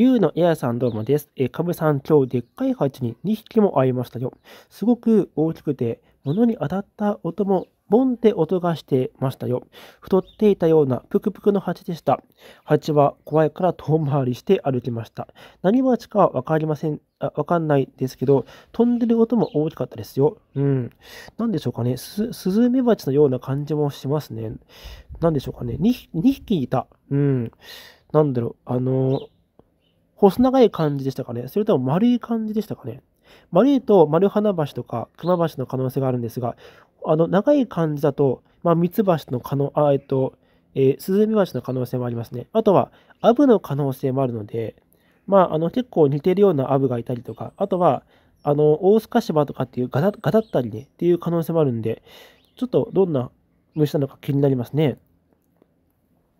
ゆうのエアさんどうもです。えー、かぶさん今日でっかい蜂に2匹も会いましたよ。すごく大きくて、物に当たった音もボンって音がしてましたよ。太っていたようなぷくぷくの蜂でした。蜂は怖いから遠回りして歩きました。何蜂かわかりません、あ、わかんないですけど、飛んでる音も大きかったですよ。うん。なんでしょうかね。す、スズメバチのような感じもしますね。なんでしょうかね。2, 2匹いた。うん。なんだろう。あのー細長い感じでしたかねそれとも丸い感じでしたかね丸いと丸花橋とか熊橋の可能性があるんですが、あの、長い感じだと、まあ、三橋の可能、あ、えっと、えー、鈴見橋の可能性もありますね。あとは、アブの可能性もあるので、まあ、あの、結構似てるようなアブがいたりとか、あとは、あの、大須賀芝とかっていうガダ、ガタったりね、っていう可能性もあるんで、ちょっとどんな虫なのか気になりますね。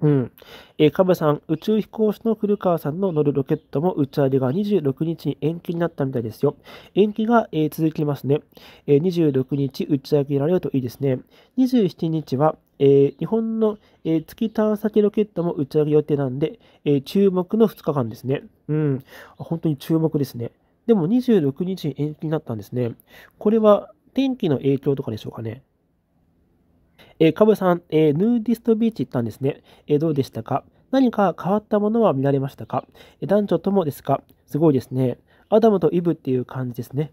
うん。えー、かぶさん、宇宙飛行士の古川さんの乗るロケットも打ち上げが26日に延期になったみたいですよ。延期が、えー、続きますね、えー。26日打ち上げられるといいですね。27日は、えー、日本の、えー、月探査機ロケットも打ち上げ予定なんで、えー、注目の2日間ですね。うん。本当に注目ですね。でも26日に延期になったんですね。これは天気の影響とかでしょうかね。えー、カブさん、えー、ヌーディストビーチ行ったんですね。えー、どうでしたか何か変わったものは見られましたか、えー、男女ともですかすごいですね。アダムとイブっていう感じですね。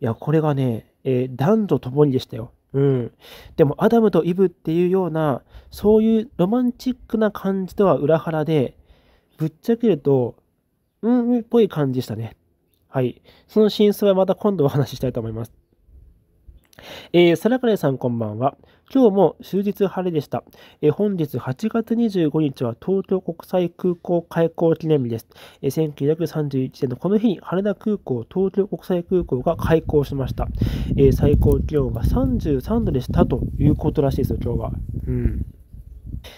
いや、これがね、えー、男女ともにでしたよ。うん。でも、アダムとイブっていうような、そういうロマンチックな感じとは裏腹で、ぶっちゃけると、うん、っぽい感じでしたね。はい。その真相はまた今度お話ししたいと思います。えー、サラカレさんこんばんは。今日も終日晴れでした。えー、本日8月25日は東京国際空港開港記念日です。えー、1931年のこの日に羽田空港、東京国際空港が開港しました。えー、最高気温が33度でしたということらしいですよ、今日は。うん。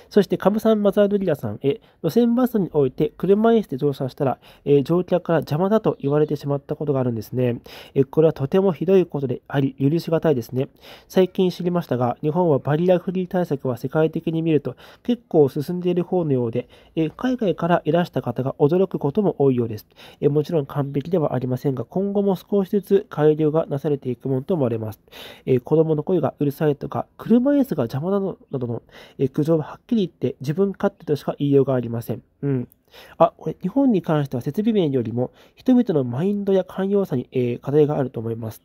そして、カブさん、マザードリラさんへ、路線バスにおいて車椅子で乗車したら、え乗客から邪魔だと言われてしまったことがあるんですね、えこれはとてもひどいことであり、許しがたいですね。最近知りましたが、日本はバリアフリー対策は世界的に見ると結構進んでいる方のようで、え海外からいらした方が驚くことも多いようです、えもちろん完璧ではありませんが、今後も少しずつ改良がなされていくものと思われます。え子供の声がうるさいとか、車椅子が邪魔などなどの、え苦情ははっきり言って自分勝手としか言いようがありません。うん。あ、これ、日本に関しては設備面よりも、人々のマインドや寛容さに、えー、課題があると思います。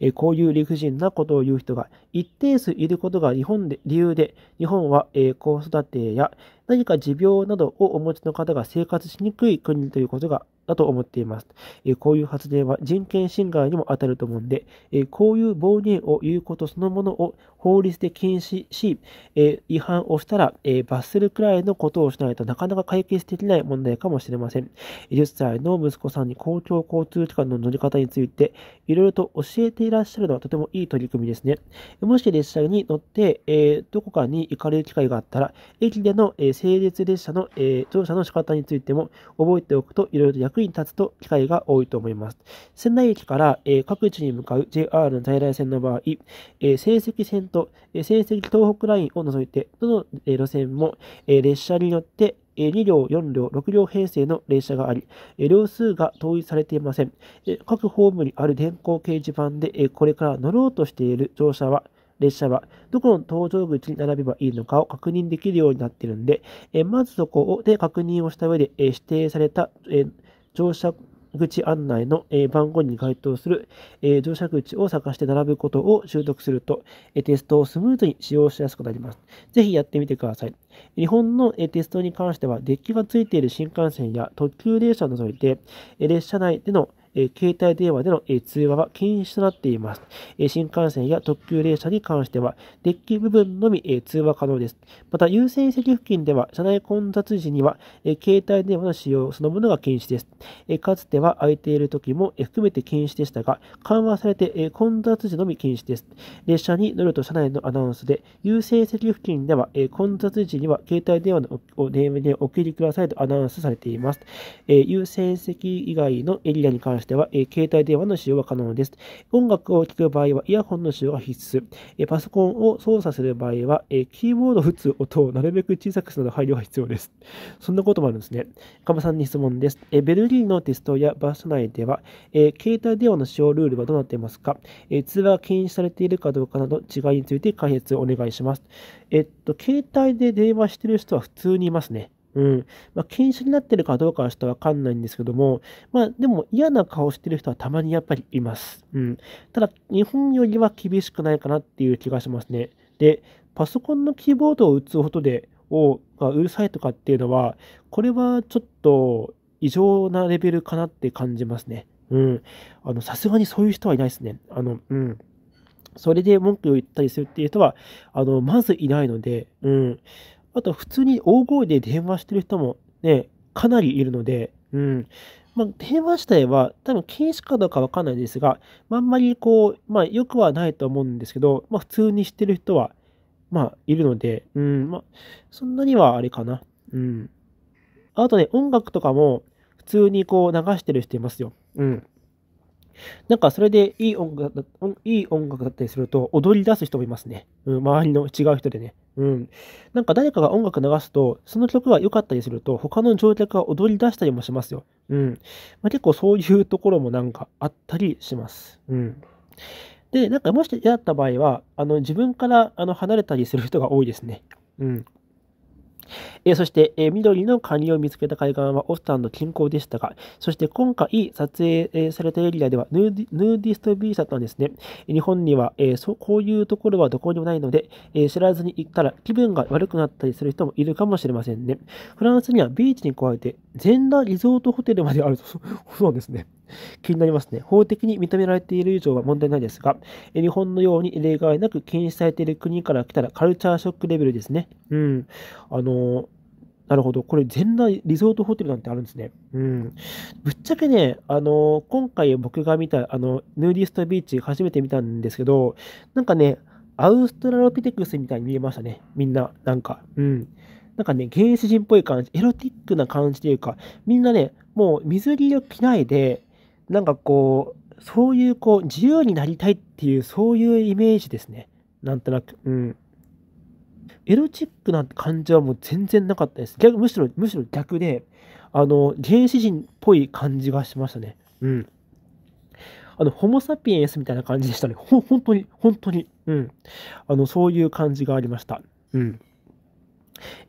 えこういう理不尽なことを言う人が一定数いることが日本で理由で、日本は、え子育てや何か持病などをお持ちの方が生活しにくい国ということがだと思っています。えこういう発言は人権侵害にも当たると思うんで、えこういう暴言を言うことそのものを法律で禁止し、え違反をしたら、え罰するくらいのことをしないとなかなか解決できない問題かもしれません。10歳の息子さんに公共交通機関の乗り方について、いろいろと教えていらっしゃるのはとてもいい取り組みですね。もし列車に乗って、えー、どこかに行かれる機会があったら、駅での、えー、整列列車の、えー、乗車の仕方についても覚えておくといろいろと役に立つと機会が多いと思います。仙台駅から、え各地に向かう JR の在来線の場合、え成績線と、え成績東北ラインを除いて、どの、え路線も、え列車によって2両、4両、6両編成の列車があり、両数が統一されていません。各ホームにある電光掲示板で、これから乗ろうとしている乗車は、列車はどこの搭乗口に並べばいいのかを確認できるようになっているんで、えまずそこで確認をした上で、え指定された、え乗車口案内の、え番号に該当する、え乗車口を探して並ぶことを習得すると、えテストをスムーズに使用しやすくなります。ぜひやってみてください。日本の、えテストに関しては、デッキがついている新幹線や特急列車を除いて、え列車内でのえ携帯電話での、え通話は禁止となっています。え新幹線や特急列車に関しては、デッキ部分のみ、え通話可能です。また、優先席付近では、車内混雑時には、え携帯電話の使用そのものが禁止です。えかつては空いている時も、え含めて禁止でしたが、緩和されて、え混雑時のみ禁止です。列車に乗ると車内のアナウンスで、優先席付近では、え混雑時には携帯電話のお電話でお切りくださいとアナウンスされています。え優先席以外のエリアに関してては、え携帯電話の使用は可能です。音楽を聴く場合はイヤホンの使用が必須。えパソコンを操作する場合は、えキーボードを打つ音をなるべく小さくするなど配慮が必要です。そんなこともあるんですね。かまさんに質問です。えベルギーのテストやバス内では、え携帯電話の使用ルールはどうなっていますか、え通話が禁止されているかどうかなど違いについて解説をお願いします。えっと、携帯で電話している人は普通にいますね。うん。まあ、禁止になってるかどうかはちょっとわかんないんですけども、まあ、でも嫌な顔してる人はたまにやっぱりいます。うん。ただ、日本よりは厳しくないかなっていう気がしますね。で、パソコンのキーボードを打つとで、を、がうるさいとかっていうのは、これはちょっと異常なレベルかなって感じますね。うん。あの、さすがにそういう人はいないですね。あの、うん。それで文句を言ったりするっていう人は、あの、まずいないので、うん。あと普通に大声で電話してる人もね、かなりいるので、うん。まあ、電話自体は多分禁止かどうかわかんないですが、まあ、んまりこう、まあ、良くはないと思うんですけど、まあ、普通にしてる人は、まあ、いるので、うん、まあ、そんなにはあれかな。うん。あとね、音楽とかも普通にこう流してる人いますよ。うん。なんかそれでいい音楽、いい音楽だったりすると踊り出す人もいますね。うん、周りの違う人でね。うん。なんか誰かが音楽流すと、その曲が良かったりすると、他の乗客が踊り出したりもしますよ。うん。まあ、結構そういうところもなんかあったりします。うん。で、なんかもし出会った場合は、あの、自分からあの離れたりする人が多いですね。うん。えー、そして、えー、緑のカニを見つけた海岸はオスタンの近郊でしたが、そして今回撮影、えー、されたエリアではヌーディストビーサとはんですね。日本には、えそこういうところはどこにもないので、え知らずに行ったら気分が悪くなったりする人もいるかもしれませんね。フランスにはビーチに加えて全裸リゾートホテルまであると、そうですね。気になりますね。法的に認められている以上は問題ないですが、日本のように例外なく禁止されている国から来たらカルチャーショックレベルですね。うん。あの、なるほど。これ、全裸リゾートホテルなんてあるんですね。うん。ぶっちゃけね、あの、今回僕が見た、あの、ヌーディストビーチ初めて見たんですけど、なんかね、アウストラロピテクスみたいに見えましたね。みんな、なんか。うん。なんかね、原始人っぽい感じ、エロティックな感じというか、みんなね、もう水着を着ないで、なんかこう、そういうこう、自由になりたいっていう、そういうイメージですね。なんとなく。うん。エロチックな感じはもう全然なかったです。逆、むしろ、むしろ逆で、あの、原始人っぽい感じがしましたね。うん。あの、ホモ・サピエンスみたいな感じでしたね。ほ、本当に、本当に。うん。あの、そういう感じがありました。うん。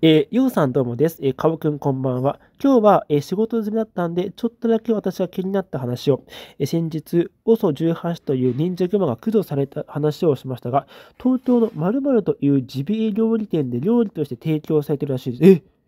えー、ゆうさんどうもです。えー、かおくんこんばんは。今日は、えー、仕事済みだったんで、ちょっとだけ私が気になった話を、えー、先日、OSO18 という忍者グマが駆除された話をしましたが、東京の〇〇というジビエ料理店で料理として提供されてるらしいです。え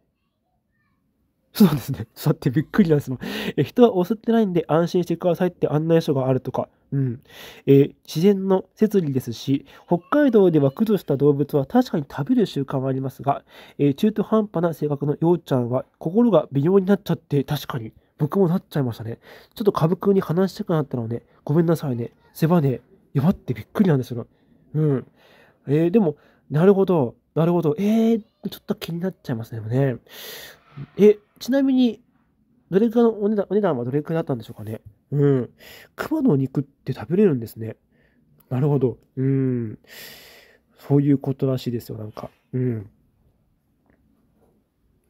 そうですね。座ってびっくりなんですよ。え人は襲ってないんで安心してくださいって案内書があるとか。うん。え自然の摂理ですし、北海道では駆除した動物は確かに食べる習慣はありますが、え中途半端な性格のようちゃんは心が微妙になっちゃって、確かに。僕もなっちゃいましたね。ちょっと株君に話したくなったのね、ごめんなさいね。背ばね、弱ってびっくりなんですよ。うん。えー、でも、なるほど、なるほど。えー、ちょっと気になっちゃいますね。ねえ、ちなみに、どれくらいのお値段お値段はどれくらいだったんでしょうかね。うん。熊のお肉って食べれるんですね。なるほど。うん。そういうことらしいですよ、なんか。うん。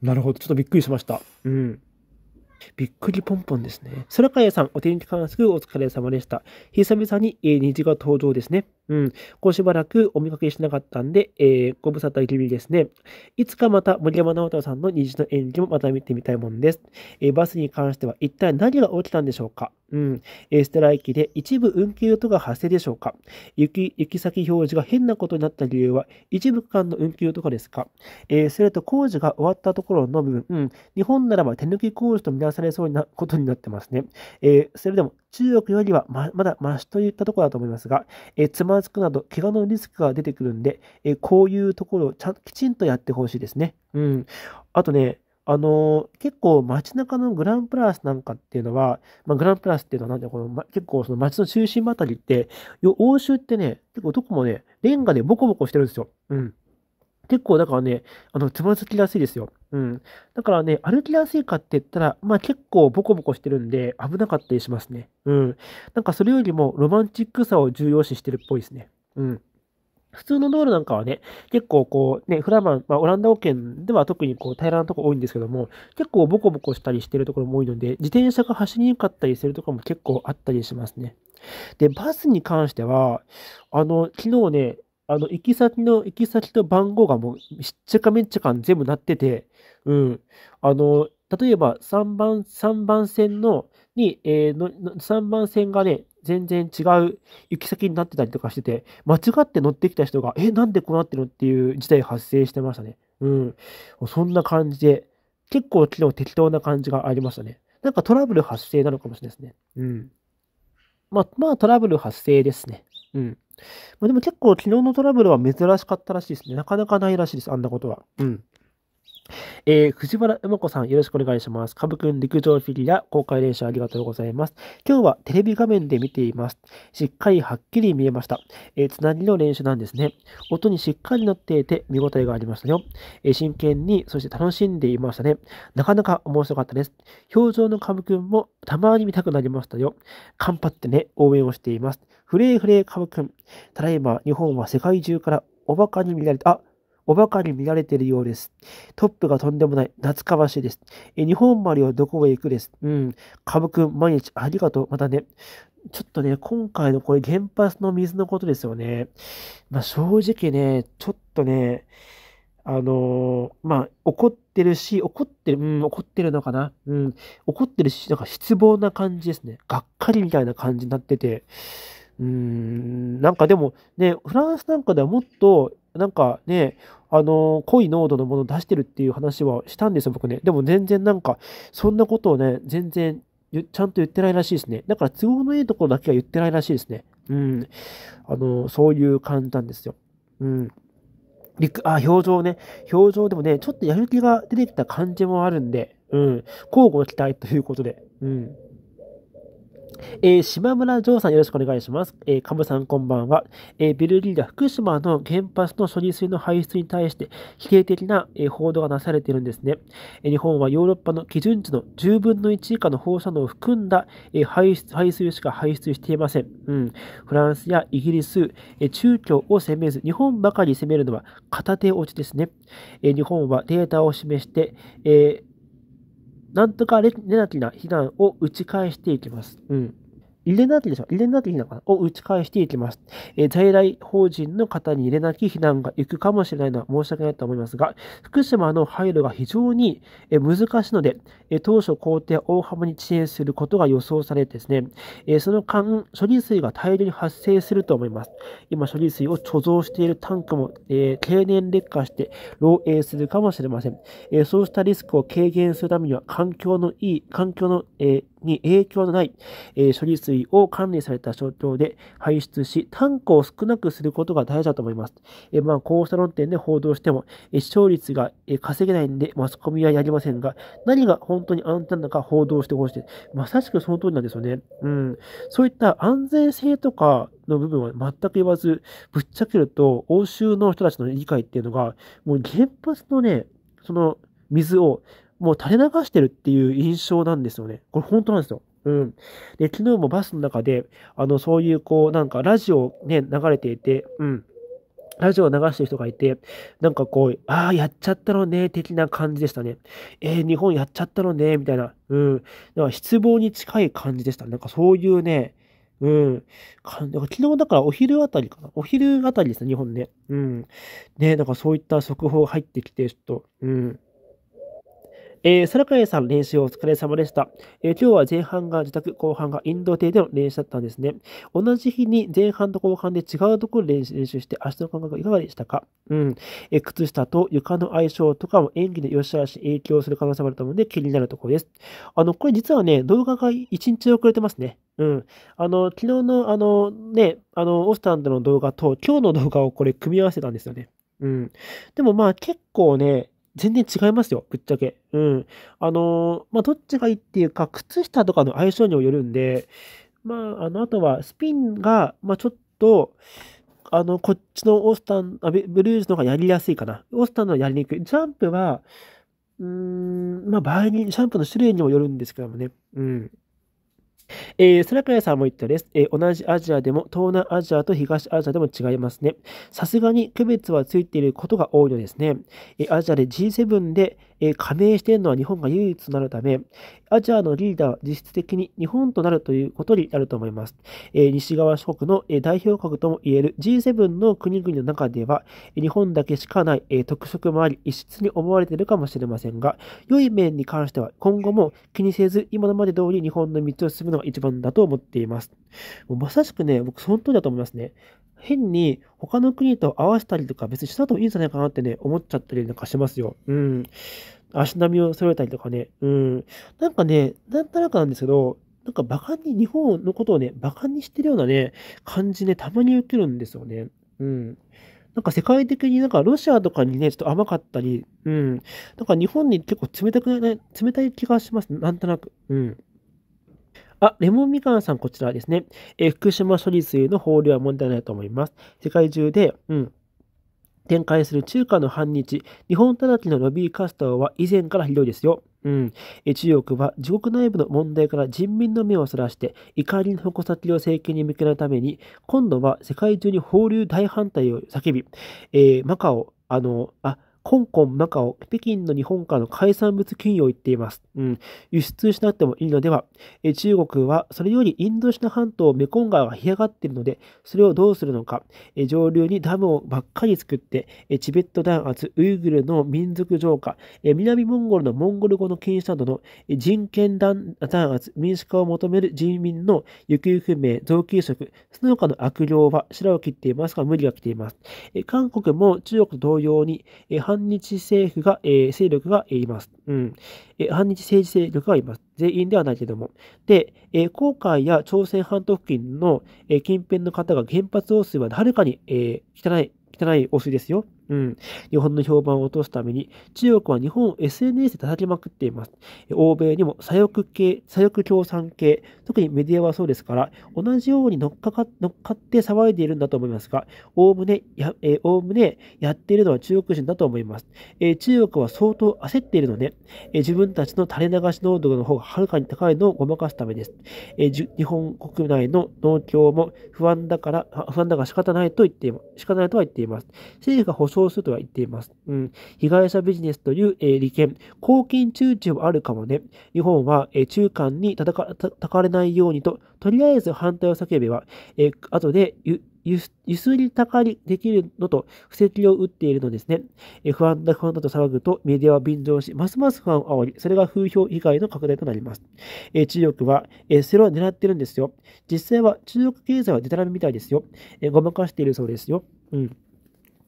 なるほど。ちょっとびっくりしました。うん。びっくりぽんぽんですね。空川さん、お天気観測お疲れ様でした。久々に、えー、虹が登場ですね。うん。こうしばらくお見かけしなかったんで、えー、ご無沙汰気味ですね。いつかまた森山直太さんの虹の演技もまた見てみたいもんです。えー、バスに関しては一体何が起きたんでしょうかうん、えストライキで一部運休とか発生でしょうか雪、雪先表示が変なことになった理由は一部区間の運休とかですか、えー、それと工事が終わったところの部分、うん、日本ならば手抜き工事と見なされそうなことになってますね。えー、それでも中国よりはままだマシといったところだと思いますが、えつまずくなど怪我のリスクが出てくるんで、えこういうところをちゃんきちんとやってほしいですね。うん、あとね、あの、結構街中のグランプラスなんかっていうのは、まあ、グランプラスっていうのはなんでこの、ま、結構その街の中心あたりって、欧州ってね、結構どこもね、レンガでボコボコしてるんですよ。うん。結構だからね、あの、つまずきやすいですよ。うん。だからね、歩きやすいかって言ったら、まあ結構ボコボコしてるんで危なかったりしますね。うん。なんかそれよりもロマンチックさを重要視してるっぽいですね。うん。普通の道路なんかはね、結構こう、ね、フラマン、まあ、オランダ語圏では特にこう平らなとこ多いんですけども、結構ボコボコしたりしてるところも多いので、自転車が走りにくかったりするところも結構あったりしますね。で、バスに関しては、あの、昨日ね、あの、行き先の、行き先と番号がもう、しっちゃかめっちゃか全部なってて、うん。あの、例えば3番、3番線の、に、えー、の、3番線がね、全然違う行き先になってたりとかしてて、間違って乗ってきた人が、え、なんでこうなってるのっていう事態発生してましたね。うん。そんな感じで、結構昨日適当な感じがありましたね。なんかトラブル発生なのかもしれないですね。うん。まあ、まあトラブル発生ですね。うん。まあ、でも結構昨日のトラブルは珍しかったらしいですね。なかなかないらしいです、あんなことは。うん。えー、藤原梅子さん、よろしくお願いします。かぶくん陸上フィギュア公開練習ありがとうございます。今日はテレビ画面で見ています。しっかりはっきり見えました。えー、つなぎの練習なんですね。音にしっかりなっていて見応えがありましたよ。えー、真剣に、そして楽しんでいましたね。なかなか面白かったです。表情のかぶくんもたまに見たくなりましたよ。頑張ってね、応援をしています。フレーフレーかぶくん。ただいま、日本は世界中からおバカに見られた。あおばかり見られているようです。トップがとんでもない。懐かしいです。え日本丸はどこへ行くです。うん。カくん、毎日ありがとう。またね。ちょっとね、今回のこれ原発の水のことですよね。まあ正直ね、ちょっとね、あのー、まあ、怒ってるし、怒ってる、うん、怒ってるのかな。うん、怒ってるし、なんか失望な感じですね。がっかりみたいな感じになってて、うーん、なんかでもね、フランスなんかではもっと、なんかね、あの、濃い濃度のものを出してるっていう話はしたんですよ、僕ね。でも全然なんか、そんなことをね、全然、ちゃんと言ってないらしいですね。だから都合のいいところだけは言ってないらしいですね。うん。あの、そういう感じなんですよ。うん。陸、あ、表情ね。表情でもね、ちょっとやる気が出てきた感じもあるんで、うん。交互期待ということで。うん。えー、島村城さんよろしくお願いします。えー、カムさんこんばんは。えー、ベルリーダ福島の原発の処理水の排出に対して否定的な、えー、報道がなされているんですね、えー。日本はヨーロッパの基準値の10分の1以下の放射能を含んだ、えー、排出排水しか排出していません。うん、フランスやイギリス、えー、中共を責めず、日本ばかり攻めるのは片手落ちですね。えー、日本はデータを示して、えーなんとかレナティな非難を打ち返していきます。うん。入れなきでしょ入れなきいのかなを打ち返していきます。えー、在来法人の方に入れなき避難が行くかもしれないのは申し訳ないと思いますが、福島の配慮が非常に、え難しいので、え当初工程を大幅に遅延することが予想されてですね、えその間、処理水が大量に発生すると思います。今、処理水を貯蔵しているタンクも、え経年劣化して漏洩するかもしれません。えそうしたリスクを軽減するためには、環境のいい、環境の、えに影響のない、えー、処理水を管理された状況で排出し、単価を少なくすることが大事だと思います。えー、まあ、こうした論点で報道しても、えー、視聴率が、え稼げないんで、マスコミはやりませんが、何が本当に安全なのか報道してほしい。まさしくその通りなんですよね。うん。そういった安全性とか、の部分は全く言わず、ぶっちゃけると、欧州の人たちの理解っていうのが、もう原発のね、その水をもう垂れ流してるっていう印象なんですよね。これ本当なんですよ。うん。で、昨日もバスの中で、あの、そういう、こう、なんか、ラジオね、流れていて、うん。ラジオを流してる人がいて、なんかこう、ああ、やっちゃったのね、的な感じでしたね。えー、日本やっちゃったのね、みたいな。うん。だから失望に近い感じでした。なんかそういうね、うん。か昨日だからお昼あたりかな。お昼あたりですね、日本ね。うん。ね、なんかそういった速報入ってきて、ちょっと、うん。えー、カ影さん練習お疲れ様でした。えー、今日は前半が自宅、後半がインド亭での練習だったんですね。同じ日に前半と後半で違うところで練習して、足の感覚いかがでしたかうん。えー、靴下と床の相性とかも演技の良し悪し影響する可能性もあると思うので気になるところです。あの、これ実はね、動画が1日遅れてますね。うん。あの、昨日のあのね、あの、オスタンドの動画と今日の動画をこれ組み合わせたんですよね。うん。でもまあ結構ね、全然違いますよ、ぶっちゃけ。うん。あのー、まあ、どっちがいいっていうか、靴下とかの相性にもよるんで、まあ、あの、あとはスピンが、まあ、ちょっと、あの、こっちのオースタン、あブルーズの方がやりやすいかな。オースタンの方がやりにくい。ジャンプは、うーん、まあ、場合に、ジャンプの種類にもよるんですけどもね。うん。えー、スラクヤさんも言ったです、えー、同じアジアでも東南アジアと東アジアでも違いますね。さすがに区別はついていることが多いのですね。えー、アジアで G7 で、え加盟しているのは日本が唯一となるため、アジアのリーダーは実質的に日本となるということになると思います。え西側諸国の代表格ともいえる G7 の国々の中では、日本だけしかないえ特色もあり、異質に思われているかもしれませんが、良い面に関しては今後も気にせず、今まで通り日本の道を進むのが一番だと思っています。もうまさしくね、僕、その通りだと思いますね。変に他の国と合わせたりとか別にしたといいんじゃないかなってね、思っちゃったりなんかしますよ。うん。足並みを揃えたりとかね、うん。なんかね、なんとなくなんですけど、なんか馬鹿に、日本のことをね、馬鹿にしてるようなね、感じね、たまに受けるんですよね。うん。なんか世界的になんかロシアとかにね、ちょっと甘かったり、うん。なんか日本に結構冷たくない、冷たい気がします。なんとなく。うん。あ、レモンみかんさん、こちらですね。え福島処理水の放流は問題ないと思います。世界中で、うん。展開する中華の反日、日本ただきのロビーカスターは以前からひどいですよ。うん。中国は自国内部の問題から人民の目をそらして、怒りの矛先を政権に向けるために、今度は世界中に放流大反対を叫び、えー、マカオ、あの、あ、香港、マカオ、北京の日本からの海産物金業を言っています。うん。輸出しなくてもいいのではえ中国はそれよりインドシナ半島メコン川が干上がっているので、それをどうするのか。え上流にダムをばっかり作って、えチベット弾圧、ウイグルの民族浄化、え南モンゴルのモンゴル語の禁止などのえ人権弾圧、民主化を求める人民の行方不明、臓器移植、その他の悪霊は白を切っていますが無理が来ています。え韓国も中国と同様に、え反日政府が、えー、勢力がいます。うん。えー、反日政治勢力がいます。全員ではないけれども。で、えー、航海や朝鮮半島付近の、えー、近辺の方が原発汚水ははるかに、えー、汚い、汚い汚水ですよ。うん。日本の評判を落とすために、中国は日本を SNS で叩きまくっています。欧米にも左翼系、左翼共産系、特にメディアはそうですから、同じように乗っかか乗っかって騒いでいるんだと思いますが、おおむねや、えおおむねやっているのは中国人だと思います。えー、中国は相当焦っているので、えー、自分たちの垂れ流し濃度の方がはるかに高いのをごまかすためです。えー、日本国内の農協も不安だから、不安だから仕方ないと言っています。仕方ないとは言っています。政府が保障するとは言っています。うん、被害者ビジネスという、えー、利権、公金中止もあるかもね。日本は、えー、中間に叩かたかれないようにと、とりあえず反対を叫べば、えー、後でゆすりたかりできるのと布石を打っているのですね。え不安だ不安だと騒ぐとメディアは便乗し、ますます不安を煽り、それが風評被害の拡大となります。え中国は、えそれを狙ってるんですよ。実際は中国経済はデタラメみたいですよ。えごまかしているそうですよ。うん。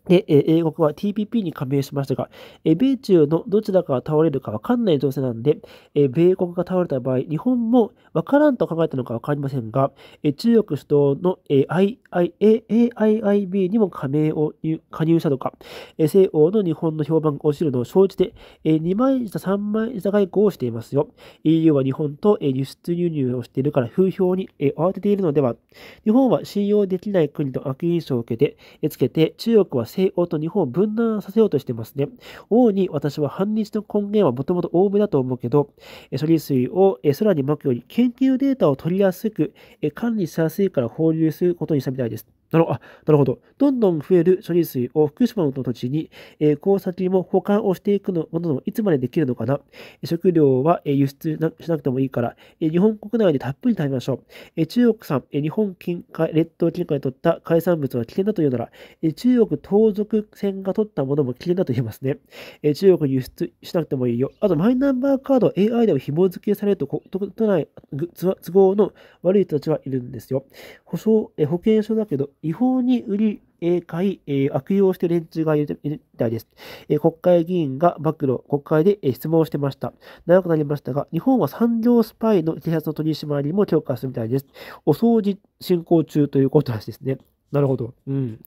で、英国は TPP に加盟しましたが、米中のどちらかが倒れるかわかんない情勢なんで、米国が倒れた場合、日本もわからんと考えたのかわかりませんが、中国主導の AIIB にも加盟を加入したとか、西欧の日本の評判が落ちるのを生じて、2枚下3枚下外交をしていますよ。EU は日本と輸出輸入をしているから風評に慌てているのでは、日本は信用できない国と悪印象を受けて、つけて、中国は西欧と日本を分断させようとしてますね。王に私は反日の根源はもともと欧米だと思うけど、処理水を空に巻くより研究データを取りやすく、管理しやすいから放流することにしたみたいです。なるほど。どんどん増える処理水を福島の土地に、えー、にも保管をしていくのもののいつまでできるのかな。食料は、えー、輸出しなくてもいいから、えー、日本国内でたっぷり食べましょう。えー、中国産、えー、日本近海、列島近海にとった海産物は危険だというなら、えー、中国盗賊船が取ったものも危険だと言いますね。えー、中国輸出しなくてもいいよ。あと、マイナンバーカード AI でも紐付けされると、都内都合の悪い人たちはいるんですよ。保証え保険証だけど、違法に売り、え買い、え悪用している連中がいるみたいです。え国会議員が暴露、国会で、え質問してました。長くなりましたが、日本は産業スパイの警察の取り締まりも強化するみたいです。お掃除進行中ということらしいですね。なるほど。うん。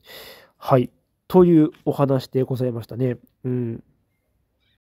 はい。というお話でございましたね。うん。